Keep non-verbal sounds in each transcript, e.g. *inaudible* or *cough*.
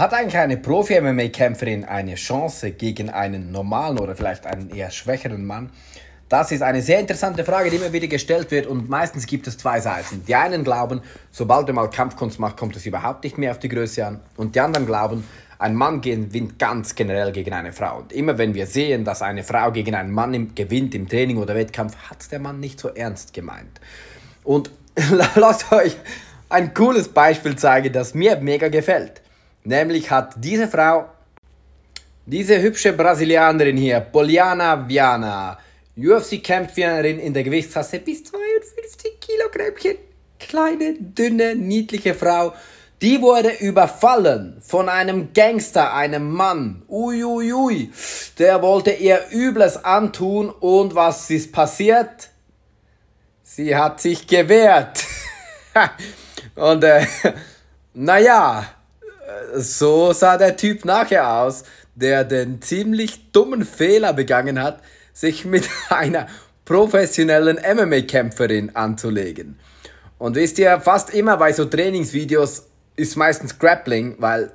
Hat eigentlich eine Profi-MMA-Kämpferin eine Chance gegen einen normalen oder vielleicht einen eher schwächeren Mann? Das ist eine sehr interessante Frage, die immer wieder gestellt wird und meistens gibt es zwei Seiten. Die einen glauben, sobald er mal Kampfkunst macht, kommt es überhaupt nicht mehr auf die Größe an. Und die anderen glauben, ein Mann gewinnt ganz generell gegen eine Frau. Und immer wenn wir sehen, dass eine Frau gegen einen Mann im, gewinnt im Training oder Wettkampf, hat der Mann nicht so ernst gemeint. Und *laughs* lasst euch ein cooles Beispiel zeigen, das mir mega gefällt. Nämlich hat diese Frau, diese hübsche Brasilianerin hier, Poliana Viana, UFC-Kämpferin in der Gewichtsklasse bis 52 Kilogrammchen, kleine, dünne, niedliche Frau, die wurde überfallen von einem Gangster, einem Mann. Uiuiui. Ui, ui. Der wollte ihr Übles antun und was ist passiert? Sie hat sich gewehrt. *laughs* und äh, naja, so sah der Typ nachher aus, der den ziemlich dummen Fehler begangen hat, sich mit *laughs* einer professionellen MMA-Kämpferin anzulegen. Und wisst ihr, fast immer bei so Trainingsvideos ist meistens Grappling, weil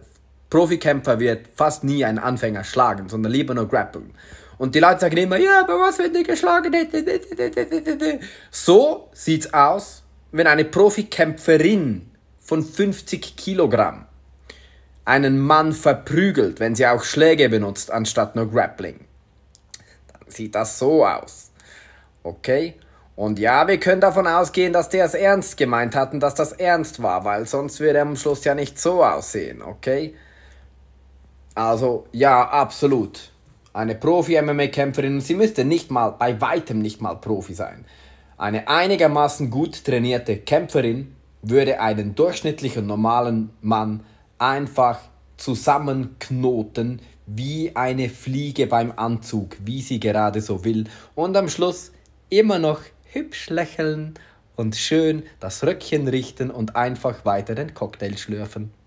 Profikämpfer wird fast nie einen Anfänger schlagen, sondern lieber nur grappeln. Und die Leute sagen immer, ja, aber was, wenn der geschlagen hätte? So sieht's aus, wenn eine Profikämpferin von 50 Kilogramm einen Mann verprügelt, wenn sie auch Schläge benutzt, anstatt nur Grappling. Dann sieht das so aus. Okay? Und ja, wir können davon ausgehen, dass der es ernst gemeint hat und dass das ernst war, weil sonst würde er am Schluss ja nicht so aussehen, okay? Also, ja, absolut. Eine Profi-MMA-Kämpferin, sie müsste nicht mal, bei weitem nicht mal Profi sein. Eine einigermaßen gut trainierte Kämpferin würde einen durchschnittlichen normalen Mann einfach zusammenknoten wie eine Fliege beim Anzug, wie sie gerade so will. Und am Schluss immer noch hübsch lächeln und schön das Röckchen richten und einfach weiter den Cocktail schlürfen.